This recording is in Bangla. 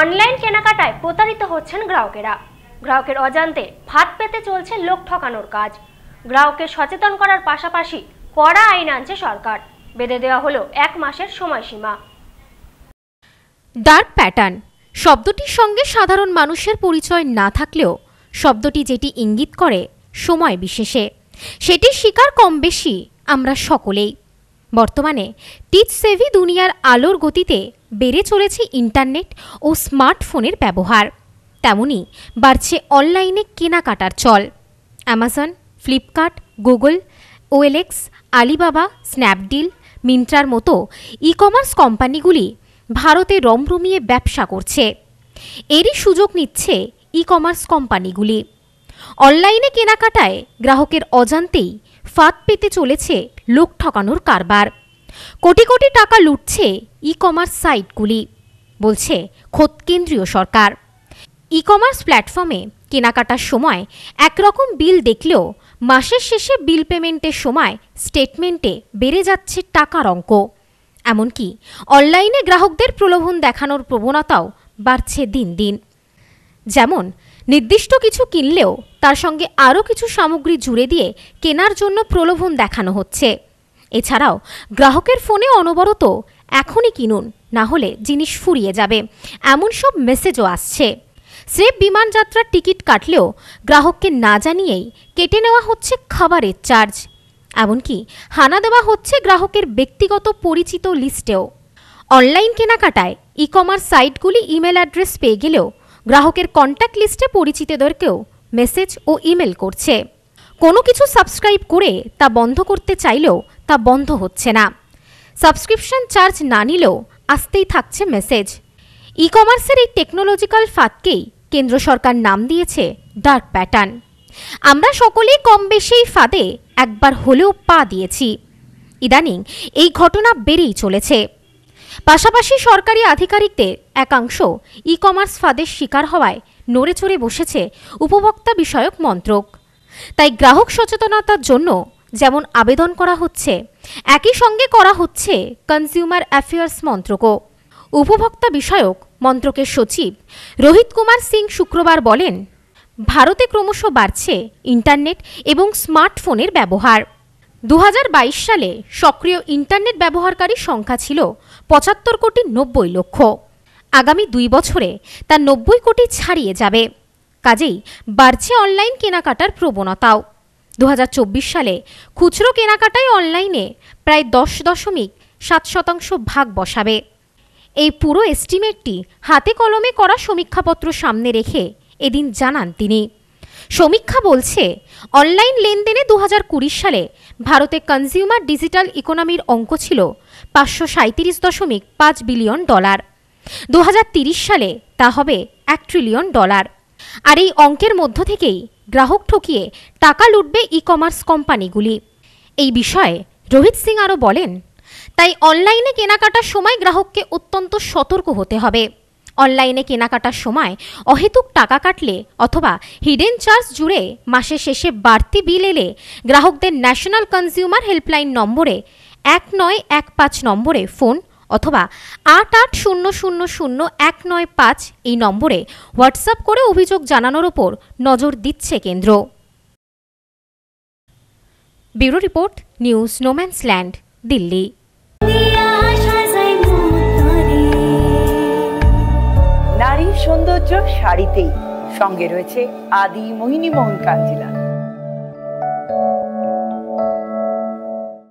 অনলাইন কেনাকাটায় প্রতারিত হচ্ছেন গ্রাহকেরা গ্রাহকের অজান্তে ফাঁদ পেতে চলছে লোক ঠকানোর কাজ গ্রাহককে সচেতন করার পাশাপাশি কড়া আইন আনছে সরকার বেঁধে দেওয়া হলো এক মাসের সময়সীমা ডার্ক প্যাটার্ন শব্দটির সঙ্গে সাধারণ মানুষের পরিচয় না থাকলেও শব্দটি যেটি ইঙ্গিত করে সময় বিশেষে সেটি শিকার কম বেশি আমরা সকলেই বর্তমানে টিচ সেভি দুনিয়ার আলোর গতিতে বেড়ে চলেছে ইন্টারনেট ও স্মার্টফোনের ব্যবহার তেমনই বাড়ছে অনলাইনে কেনাকাটার চল Amazon Flipkart Google OLX Alibaba Snapdeal মিন্ট্রার মতো ই কমার্স কোম্পানিগুলি ভারতে রমরমিয়ে ব্যবসা করছে এরই সুযোগ নিচ্ছে ই কমার্স কোম্পানিগুলি অনলাইনে কেনাকাটায় গ্রাহকের অজান্তেই ফাঁদ পেতে চলেছে লোক ঠকানোর কারবার কোটি কোটি টাকা লুটছে ই কমার্স সাইটগুলি বলছে খোদ কেন্দ্রীয় সরকার ই কমার্স প্ল্যাটফর্মে কেনাকাটার সময় একরকম বিল দেখলেও মাসের শেষে বিল পেমেন্টের সময় স্টেটমেন্টে বেড়ে যাচ্ছে টাকার অঙ্ক এমনকি অনলাইনে গ্রাহকদের প্রলোভন দেখানোর প্রবণতাও বাড়ছে দিন দিন যেমন নির্দিষ্ট কিছু কিনলেও তার সঙ্গে আরও কিছু সামগ্রী জুড়ে দিয়ে কেনার জন্য প্রলোভন দেখানো হচ্ছে এছাড়াও গ্রাহকের ফোনে অনবরত এখনই কিনুন না হলে জিনিস ফুরিয়ে যাবে এমন সব মেসেজও আসছে স্রেফ বিমানযাত্রার টিকিট কাটলেও গ্রাহককে না জানিয়েই কেটে নেওয়া হচ্ছে খাবারের চার্জ এমনকি হানা দেওয়া হচ্ছে গ্রাহকের ব্যক্তিগত পরিচিত লিস্টেও অনলাইন কেনাকাটায় ই কমার্স সাইটগুলি ইমেল অ্যাড্রেস পেয়ে গেলেও গ্রাহকের কন্ট্যাক্ট লিস্টে পরিচিতদেরকেও মেসেজ ও ইমেল করছে কোনো কিছু সাবস্ক্রাইব করে তা বন্ধ করতে চাইলেও তা বন্ধ হচ্ছে না সাবস্ক্রিপশন চার্জ না নিলেও আসতেই থাকছে মেসেজ ই কমার্সের এই টেকনোলজিক্যাল ফাঁদকেই কেন্দ্র সরকার নাম দিয়েছে ডার্ক প্যাটার্ন আমরা সকলেই কম বেশি ফাঁদে একবার হলেও পা দিয়েছি ইদানিং এই ঘটনা বেড়েই চলেছে পাশাপাশি সরকারি আধিকারিকদের একাংশ ই কমার্স ফাঁদের শিকার হওয়ায় নড়ে চড়ে বসেছে উপভোক্তা বিষয়ক মন্ত্রক তাই গ্রাহক সচেতনতার জন্য যেমন আবেদন করা হচ্ছে একই সঙ্গে করা হচ্ছে কনজিউমার অ্যাফেয়ার্স মন্ত্রকও উপভোক্তা বিষয়ক মন্ত্রকের সচিব রোহিত কুমার সিং শুক্রবার বলেন ভারতে ক্রমশ বাড়ছে ইন্টারনেট এবং স্মার্টফোনের ব্যবহার দু সালে সক্রিয় ইন্টারনেট ব্যবহারকারীর সংখ্যা ছিল পঁচাত্তর কোটি নব্বই লক্ষ আগামী দুই বছরে তা নব্বই কোটি ছাড়িয়ে যাবে কাজেই বাড়ছে অনলাইন কেনাকাটার প্রবণতাও দু সালে খুচরো কেনাকাটায় অনলাইনে প্রায় দশ দশমিক সাত শতাংশ ভাগ বসাবে এই পুরো এস্টিমেটটি হাতে কলমে করা সমীক্ষাপত্র সামনে রেখে এদিন জানান তিনি সমীক্ষা বলছে অনলাইন লেনদেনে দু সালে ভারতে কনজিউমার ডিজিটাল ইকোনমির অঙ্ক ছিল পাঁচশো সাঁত্রিশ দশমিক পাঁচ বিলিয়ন ডলার দু সালে তা হবে এক ট্রিলিয়ন ডলার আর এই অঙ্কের মধ্য থেকেই গ্রাহক ঠকিয়ে টাকা লুটবে ই কমার্স কোম্পানিগুলি এই বিষয়ে রোহিত সিং আরও বলেন তাই অনলাইনে কেনাকাটার সময় গ্রাহককে অত্যন্ত সতর্ক হতে হবে অনলাইনে কেনাকাটার সময় অহেতুক টাকা কাটলে অথবা হিডেন চার্জ জুড়ে মাসের শেষে বাড়তি বিল এলে গ্রাহকদের ন্যাশনাল কনজিউমার হেল্পলাইন নম্বরে এক নয় এক পাঁচ নম্বরে ফোন অথবা আট আট শূন্য শূন্য শূন্য এক নয় পাঁচ এই নম্বরে হোয়াটসঅ্যাপ করে অভিযোগ জানানোর ওপর নজর দিচ্ছে কেন্দ্র bureau report news no man's land Delhi নারীর সৌন্দর্য শাড়িতেই সঙ্গে রয়েছে আদি মোহিনী মোহন কাঞ্জিলা